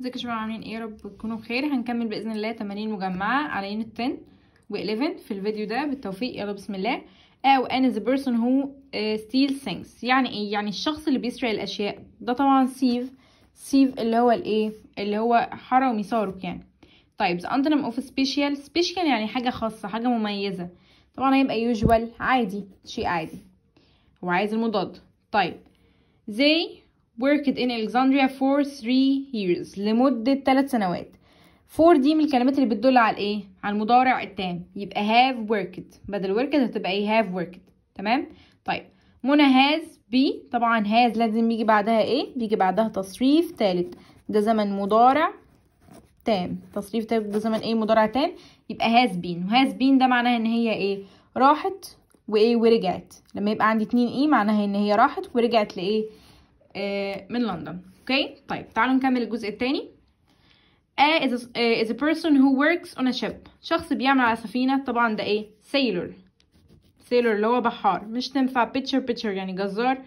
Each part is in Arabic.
ازيكم يا شباب عاملين ايه رب تكونوا بخير هنكمل باذن الله تمارين مجمعه على يونت 10 و11 في الفيديو ده بالتوفيق يلا بسم الله او انا ذا بيرسون هو ستيل ثينجز يعني ايه يعني الشخص اللي بيسرق الاشياء ده طبعا سيف سيف اللي هو الايه اللي هو حرى وميثارك يعني طيب ذا antonym اوف سبيشال سبيشال يعني حاجه خاصه حاجه مميزه طبعا هيبقى يوجوال عادي شيء عادي وعايز المضاد طيب زي worked in Alexandria for three years لمدة ثلاث سنوات for دي من الكلمات اللي بتدل على ايه على المضارع التام يبقى have worked بدل worked هتبقى ايه have worked تمام طيب منى هاز بي طبعا هاز لازم يجي بعدها ايه بيجي بعدها تصريف ثالث ده زمن مضارع تام تصريف ثالث ده زمن ايه مضارع تام يبقى هاز بين وhas بين ده معناها ان هي ايه راحت وايه ورجعت لما يبقى عندي اتنين ايه معناها ان هي راحت ورجعت لايه آه، من لندن اوكي طيب تعالوا نكمل الجزء الثاني A is a, آه، is a person who works on a ship شخص بيعمل على سفينة طبعا ده ايه sailor sailor اللي هو بحار مش تنفع picture picture يعني جزار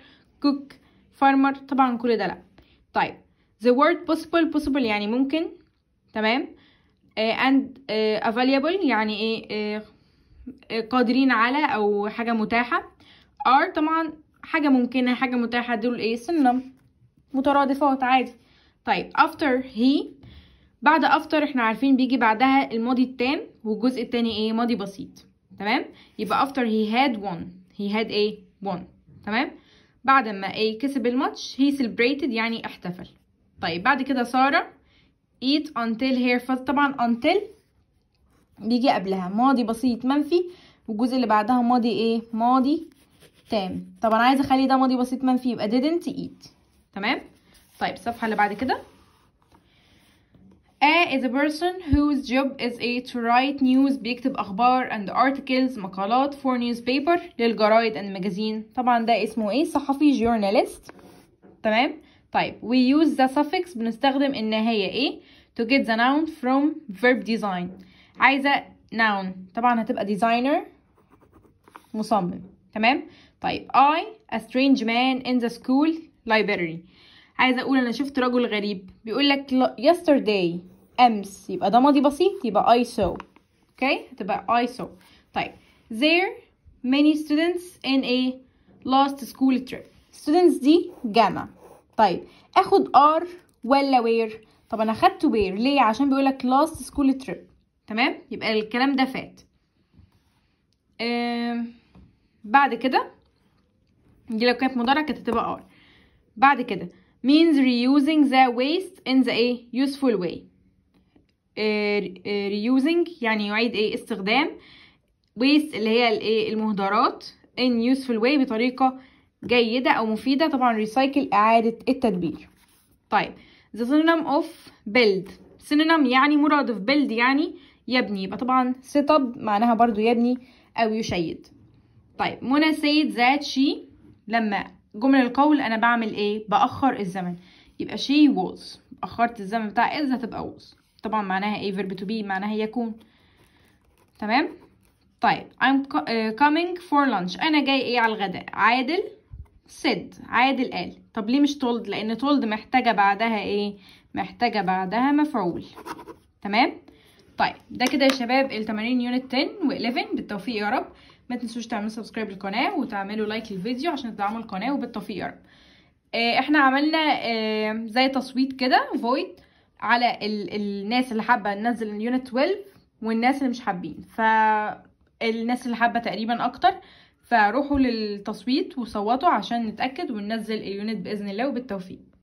cook farmer طبعا كل ده لا طيب the word possible possible يعني ممكن تمام uh, and uh, available يعني ايه uh, قادرين على او حاجة متاحة are طبعا حاجة ممكنة حاجة متاحة دول ايه سنة مترادفات عادي طيب after he بعد after احنا عارفين بيجي بعدها الماضي التام والجزء التاني ايه ماضي بسيط تمام يبقى after he had won he had ايه won تمام بعد ما ايه كسب الماتش he celebrated يعني احتفل طيب بعد كده سارة eat until here طبعا until بيجي قبلها ماضي بسيط منفي والجزء اللي بعدها ماضي ايه ماضي تام طب انا عايزه اخلي ده ماضي بسيط منفي يبقى didn't eat تمام طيب الصفحه اللي بعد كده A is a person whose job is a to write news بيكتب أخبار and articles مقالات for newspaper للجرايد and magazine طبعا ده اسمه ايه صحفي journalist تمام طيب we use the suffix بنستخدم ان هي ايه to get the noun from verb design عايزة noun طبعا هتبقى designer مصمم تمام طيب I a strange man in the school library عايزه اقول انا شفت رجل غريب بيقول لك yesterday امس يبقى ده ماضي بسيط يبقى I saw اوكي okay? هتبقى I saw طيب there many students in a last school trip students دي جامعة طيب اخد are ولا where طب انا اخدت where ليه عشان بيقول لك last school trip تمام يبقى الكلام ده فات أم... بعد كده دي لو كانت مضارع كانت هتبقى ار بعد كده means reusing the waste in the a useful way آه، آه، reusing يعني يعيد ايه استخدام waste اللي هي الايه المهدرات in useful way بطريقه جيده او مفيده طبعا recycle اعاده التدبير طيب the synonym of build synonym يعني مرادف build يعني يبني يبقى طبعا set up معناها برضو يبني او يشيد طيب منى سيد ذات شي لما جمل القول انا بعمل ايه باخر الزمن يبقى شي was اخرت الزمن بتاع از هتبقى was طبعا معناها ايه verb to be معناها يكون تمام طيب I'm uh, coming for lunch أنا جاي إيه على الغداء عادل said عادل قال طب ليه مش told لأن told محتاجة بعدها إيه محتاجة بعدها مفعول تمام طيب ده كده يا شباب التمارين يونت 10 و11 بالتوفيق يا رب ما تنسوش تعملوا سبسكرايب للقناه وتعملوا لايك للفيديو عشان تدعموا القناه وبالتوفيق يا رب آه، احنا عملنا آه زي تصويت كده فويد على ال الناس اللي حابه ننزل اليونت 12 والناس اللي مش حابين فالناس اللي حابه تقريبا اكتر فروحوا للتصويت وصوتوا عشان نتاكد وننزل اليونت باذن الله وبالتوفيق